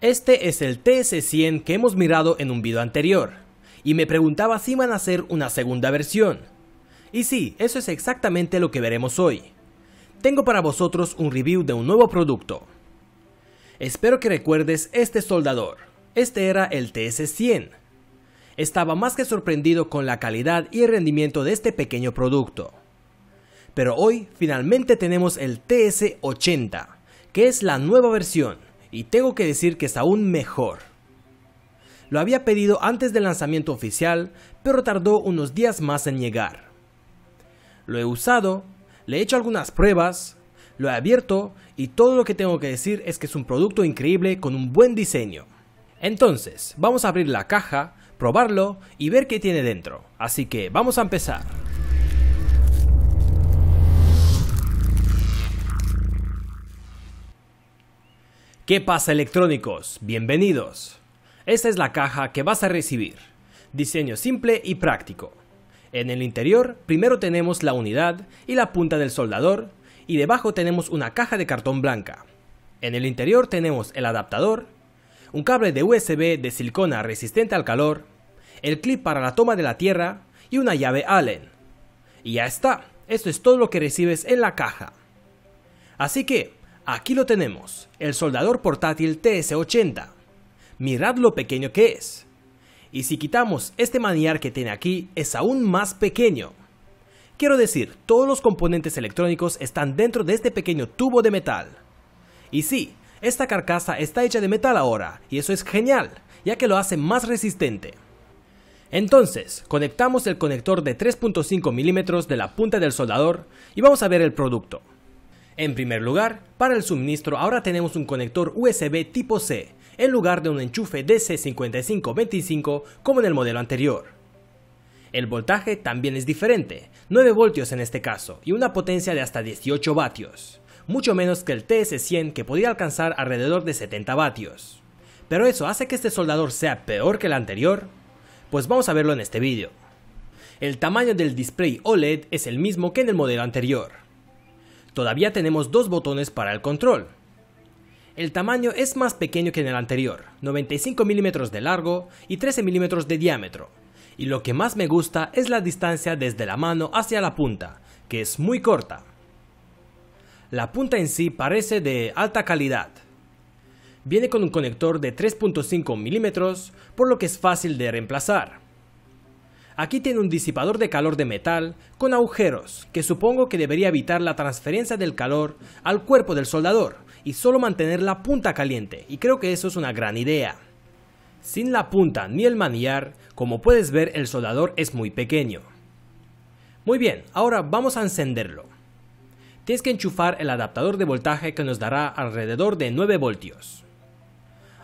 Este es el TS100 que hemos mirado en un video anterior, y me preguntaba si iban a hacer una segunda versión. Y sí, eso es exactamente lo que veremos hoy. Tengo para vosotros un review de un nuevo producto. Espero que recuerdes este soldador. Este era el TS100. Estaba más que sorprendido con la calidad y el rendimiento de este pequeño producto. Pero hoy finalmente tenemos el TS80, que es la nueva versión y tengo que decir que es aún mejor. Lo había pedido antes del lanzamiento oficial, pero tardó unos días más en llegar. Lo he usado, le he hecho algunas pruebas, lo he abierto y todo lo que tengo que decir es que es un producto increíble con un buen diseño. Entonces, vamos a abrir la caja, probarlo y ver qué tiene dentro. Así que vamos a empezar. ¿Qué pasa electrónicos? Bienvenidos. Esta es la caja que vas a recibir. Diseño simple y práctico. En el interior primero tenemos la unidad y la punta del soldador y debajo tenemos una caja de cartón blanca. En el interior tenemos el adaptador, un cable de USB de silicona resistente al calor, el clip para la toma de la tierra y una llave Allen. Y ya está, esto es todo lo que recibes en la caja. Así que, Aquí lo tenemos, el soldador portátil TS-80. Mirad lo pequeño que es. Y si quitamos este manillar que tiene aquí, es aún más pequeño. Quiero decir, todos los componentes electrónicos están dentro de este pequeño tubo de metal. Y sí, esta carcasa está hecha de metal ahora, y eso es genial, ya que lo hace más resistente. Entonces, conectamos el conector de 3.5 milímetros de la punta del soldador y vamos a ver el producto. En primer lugar, para el suministro ahora tenemos un conector USB tipo C, en lugar de un enchufe DC5525 como en el modelo anterior. El voltaje también es diferente, 9 voltios en este caso, y una potencia de hasta 18 vatios, mucho menos que el TS100 que podía alcanzar alrededor de 70 vatios. ¿Pero eso hace que este soldador sea peor que el anterior? Pues vamos a verlo en este vídeo. El tamaño del display OLED es el mismo que en el modelo anterior, Todavía tenemos dos botones para el control. El tamaño es más pequeño que en el anterior, 95 mm de largo y 13 mm de diámetro. Y lo que más me gusta es la distancia desde la mano hacia la punta, que es muy corta. La punta en sí parece de alta calidad. Viene con un conector de 3.5 mm por lo que es fácil de reemplazar. Aquí tiene un disipador de calor de metal con agujeros que supongo que debería evitar la transferencia del calor al cuerpo del soldador y solo mantener la punta caliente y creo que eso es una gran idea. Sin la punta ni el manillar, como puedes ver el soldador es muy pequeño. Muy bien, ahora vamos a encenderlo. Tienes que enchufar el adaptador de voltaje que nos dará alrededor de 9 voltios.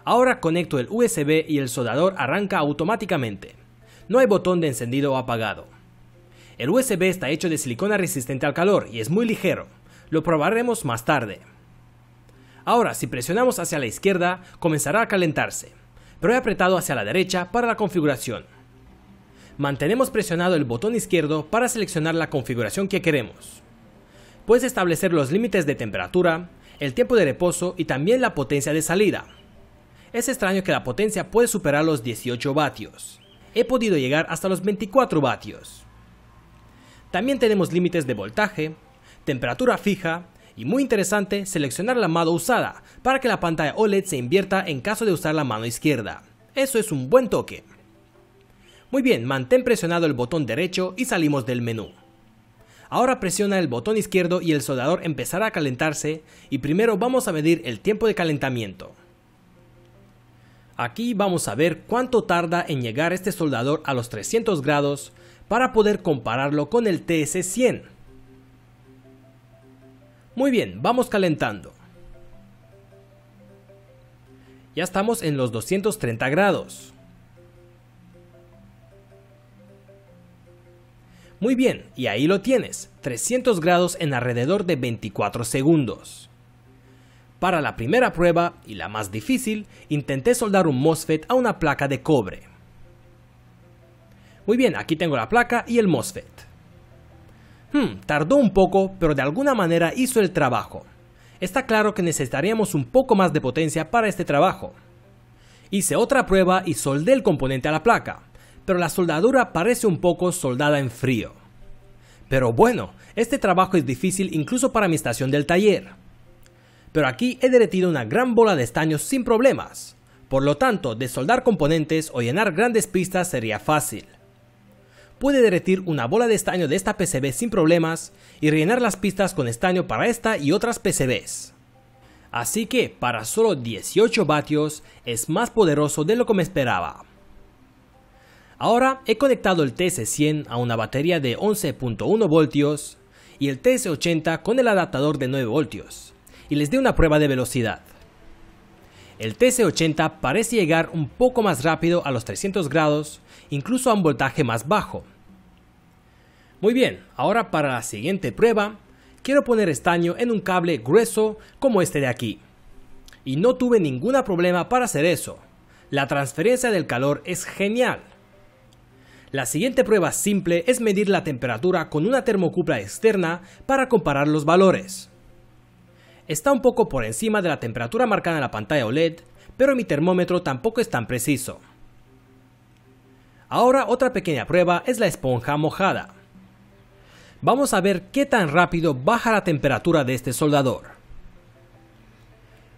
Ahora conecto el USB y el soldador arranca automáticamente no hay botón de encendido o apagado. El USB está hecho de silicona resistente al calor y es muy ligero, lo probaremos más tarde. Ahora, si presionamos hacia la izquierda, comenzará a calentarse, pero he apretado hacia la derecha para la configuración. Mantenemos presionado el botón izquierdo para seleccionar la configuración que queremos. Puedes establecer los límites de temperatura, el tiempo de reposo y también la potencia de salida. Es extraño que la potencia puede superar los 18 vatios he podido llegar hasta los 24 vatios. También tenemos límites de voltaje, temperatura fija y muy interesante seleccionar la mano usada para que la pantalla OLED se invierta en caso de usar la mano izquierda. Eso es un buen toque. Muy bien, mantén presionado el botón derecho y salimos del menú. Ahora presiona el botón izquierdo y el soldador empezará a calentarse y primero vamos a medir el tiempo de calentamiento. Aquí vamos a ver cuánto tarda en llegar este soldador a los 300 grados para poder compararlo con el TS-100. Muy bien, vamos calentando. Ya estamos en los 230 grados. Muy bien, y ahí lo tienes, 300 grados en alrededor de 24 segundos. Para la primera prueba, y la más difícil, intenté soldar un MOSFET a una placa de cobre. Muy bien, aquí tengo la placa y el MOSFET. Hmm, tardó un poco, pero de alguna manera hizo el trabajo. Está claro que necesitaríamos un poco más de potencia para este trabajo. Hice otra prueba y soldé el componente a la placa, pero la soldadura parece un poco soldada en frío. Pero bueno, este trabajo es difícil incluso para mi estación del taller. Pero aquí he derretido una gran bola de estaño sin problemas. Por lo tanto, desoldar componentes o llenar grandes pistas sería fácil. Puede derretir una bola de estaño de esta PCB sin problemas y rellenar las pistas con estaño para esta y otras PCBs. Así que, para solo 18 vatios, es más poderoso de lo que me esperaba. Ahora he conectado el ts 100 a una batería de 11.1 voltios y el ts 80 con el adaptador de 9 voltios y les dé una prueba de velocidad. El TC80 parece llegar un poco más rápido a los 300 grados, incluso a un voltaje más bajo. Muy bien, ahora para la siguiente prueba, quiero poner estaño en un cable grueso como este de aquí. Y no tuve ningún problema para hacer eso. La transferencia del calor es genial. La siguiente prueba simple es medir la temperatura con una termocupla externa para comparar los valores está un poco por encima de la temperatura marcada en la pantalla OLED, pero mi termómetro tampoco es tan preciso. Ahora otra pequeña prueba es la esponja mojada. Vamos a ver qué tan rápido baja la temperatura de este soldador.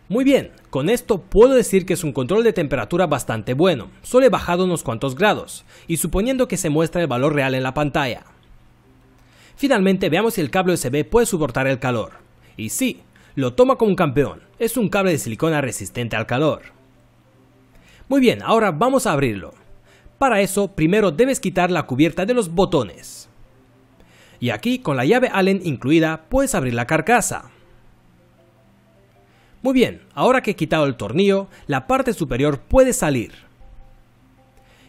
Muy bien, con esto puedo decir que es un control de temperatura bastante bueno, solo he bajado unos cuantos grados, y suponiendo que se muestra el valor real en la pantalla. Finalmente veamos si el cable USB puede soportar el calor. Y sí, lo toma como un campeón. Es un cable de silicona resistente al calor. Muy bien, ahora vamos a abrirlo. Para eso, primero debes quitar la cubierta de los botones. Y aquí, con la llave Allen incluida, puedes abrir la carcasa. Muy bien, ahora que he quitado el tornillo, la parte superior puede salir.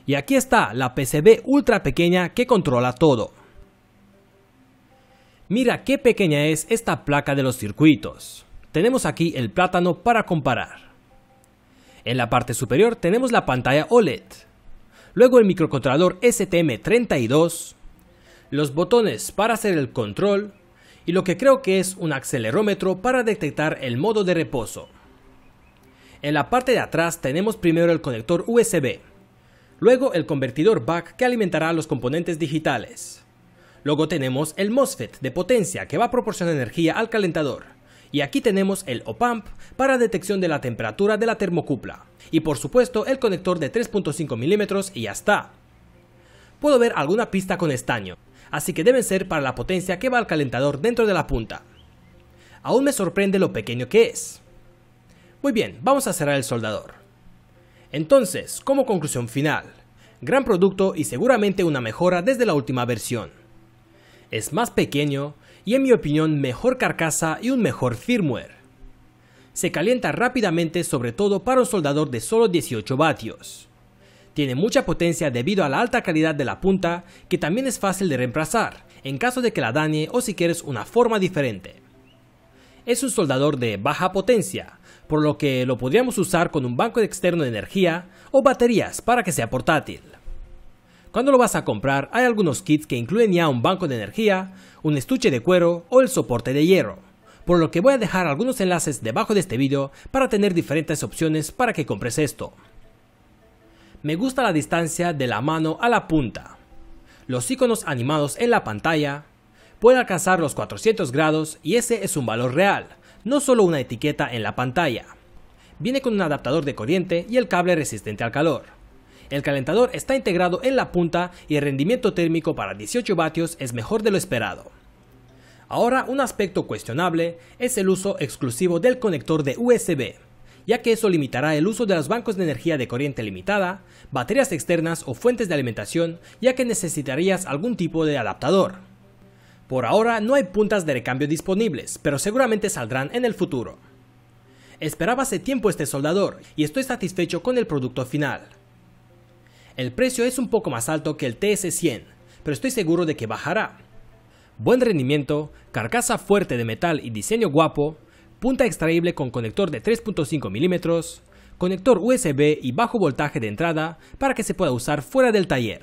Y aquí está la PCB ultra pequeña que controla todo. Mira qué pequeña es esta placa de los circuitos. Tenemos aquí el plátano para comparar. En la parte superior tenemos la pantalla OLED. Luego el microcontrolador STM32. Los botones para hacer el control. Y lo que creo que es un acelerómetro para detectar el modo de reposo. En la parte de atrás tenemos primero el conector USB. Luego el convertidor back que alimentará los componentes digitales. Luego tenemos el MOSFET de potencia que va a proporcionar energía al calentador. Y aquí tenemos el OPAMP para detección de la temperatura de la termocupla. Y por supuesto el conector de 3.5 milímetros y ya está. Puedo ver alguna pista con estaño, así que deben ser para la potencia que va al calentador dentro de la punta. Aún me sorprende lo pequeño que es. Muy bien, vamos a cerrar el soldador. Entonces, como conclusión final, gran producto y seguramente una mejora desde la última versión es más pequeño y en mi opinión mejor carcasa y un mejor firmware. Se calienta rápidamente sobre todo para un soldador de solo 18 vatios. Tiene mucha potencia debido a la alta calidad de la punta que también es fácil de reemplazar en caso de que la dañe o si quieres una forma diferente. Es un soldador de baja potencia, por lo que lo podríamos usar con un banco externo de energía o baterías para que sea portátil. Cuando lo vas a comprar, hay algunos kits que incluyen ya un banco de energía, un estuche de cuero o el soporte de hierro, por lo que voy a dejar algunos enlaces debajo de este video para tener diferentes opciones para que compres esto. Me gusta la distancia de la mano a la punta. Los iconos animados en la pantalla pueden alcanzar los 400 grados y ese es un valor real, no solo una etiqueta en la pantalla. Viene con un adaptador de corriente y el cable resistente al calor. El calentador está integrado en la punta y el rendimiento térmico para 18 vatios es mejor de lo esperado. Ahora un aspecto cuestionable es el uso exclusivo del conector de USB, ya que eso limitará el uso de los bancos de energía de corriente limitada, baterías externas o fuentes de alimentación, ya que necesitarías algún tipo de adaptador. Por ahora no hay puntas de recambio disponibles, pero seguramente saldrán en el futuro. Esperaba hace tiempo este soldador y estoy satisfecho con el producto final. El precio es un poco más alto que el TS100, pero estoy seguro de que bajará. Buen rendimiento, carcasa fuerte de metal y diseño guapo, punta extraíble con conector de 3.5 mm conector USB y bajo voltaje de entrada para que se pueda usar fuera del taller.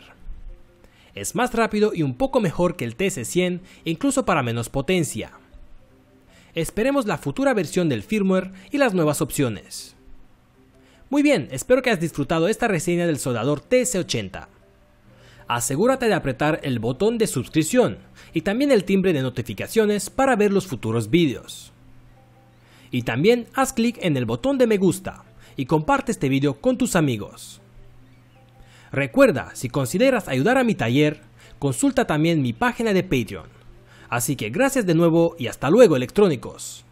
Es más rápido y un poco mejor que el ts 100 incluso para menos potencia. Esperemos la futura versión del firmware y las nuevas opciones. Muy bien, espero que has disfrutado esta reseña del soldador TC80. Asegúrate de apretar el botón de suscripción y también el timbre de notificaciones para ver los futuros vídeos. Y también haz clic en el botón de me gusta y comparte este vídeo con tus amigos. Recuerda, si consideras ayudar a mi taller, consulta también mi página de Patreon. Así que gracias de nuevo y hasta luego electrónicos.